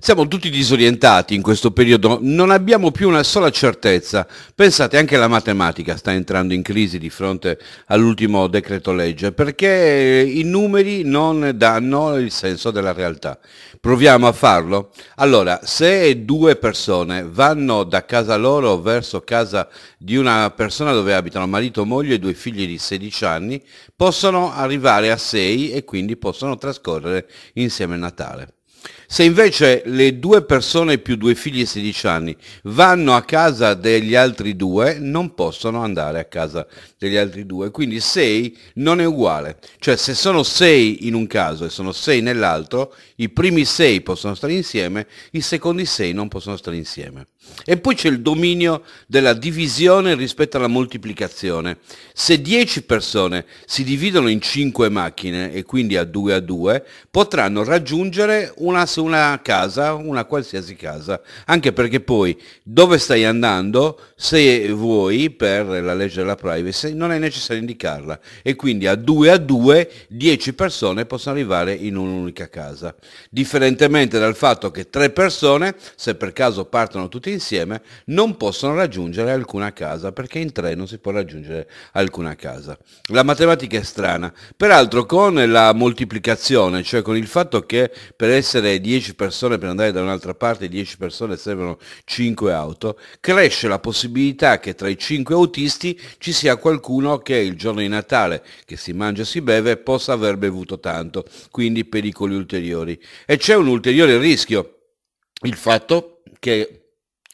Siamo tutti disorientati in questo periodo, non abbiamo più una sola certezza. Pensate, anche la matematica sta entrando in crisi di fronte all'ultimo decreto legge, perché i numeri non danno il senso della realtà. Proviamo a farlo? Allora, se due persone vanno da casa loro verso casa di una persona dove abitano marito, moglie e due figli di 16 anni, possono arrivare a 6 e quindi possono trascorrere insieme Natale. Se invece le due persone più due figli e 16 anni vanno a casa degli altri due, non possono andare a casa degli altri due. Quindi 6 non è uguale. Cioè se sono 6 in un caso e sono 6 nell'altro, i primi 6 possono stare insieme, i secondi 6 non possono stare insieme. E poi c'è il dominio della divisione rispetto alla moltiplicazione. Se 10 persone si dividono in 5 macchine e quindi a 2 a 2, potranno raggiungere una una, una casa, una qualsiasi casa, anche perché poi dove stai andando, se vuoi, per la legge della privacy, non è necessario indicarla e quindi a due a due dieci persone possono arrivare in un'unica casa, differentemente dal fatto che tre persone, se per caso partono tutte insieme, non possono raggiungere alcuna casa, perché in tre non si può raggiungere alcuna casa. La matematica è strana, peraltro con la moltiplicazione, cioè con il fatto che per essere prendere 10 persone per andare da un'altra parte, 10 persone servono 5 auto, cresce la possibilità che tra i 5 autisti ci sia qualcuno che il giorno di Natale, che si mangia e si beve, possa aver bevuto tanto, quindi pericoli ulteriori. E c'è un ulteriore rischio, il fatto che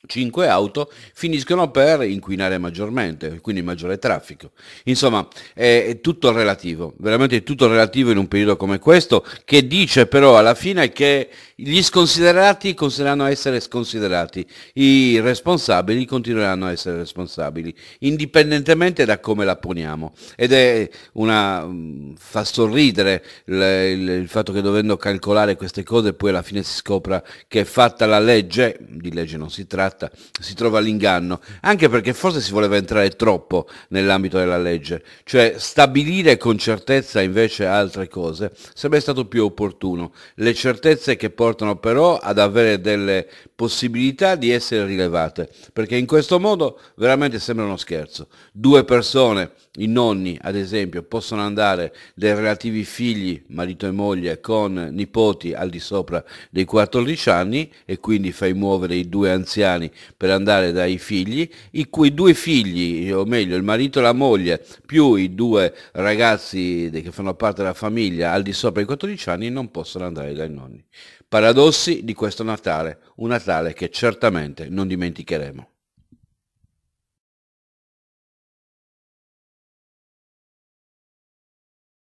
5 auto finiscono per inquinare maggiormente, quindi maggiore traffico. Insomma, è, è tutto relativo, veramente è tutto relativo in un periodo come questo, che dice però alla fine che gli sconsiderati continueranno a essere sconsiderati, i responsabili continueranno a essere responsabili, indipendentemente da come la poniamo. Ed è una... Mm, fa sorridere il, il fatto che dovendo calcolare queste cose poi alla fine si scopra che è fatta la legge, di legge non si tratta, si trova l'inganno, anche perché forse si voleva entrare troppo nell'ambito della legge, cioè stabilire con certezza invece altre cose sarebbe stato più opportuno. Le certezze che portano portano però ad avere delle possibilità di essere rilevate, perché in questo modo veramente sembra uno scherzo. Due persone, i nonni ad esempio, possono andare dai relativi figli, marito e moglie, con nipoti al di sopra dei 14 anni e quindi fai muovere i due anziani per andare dai figli, i cui due figli, o meglio il marito e la moglie, più i due ragazzi che fanno parte della famiglia al di sopra dei 14 anni non possono andare dai nonni. Paradossi di questo Natale, un Natale catastale che certamente non dimenticheremo.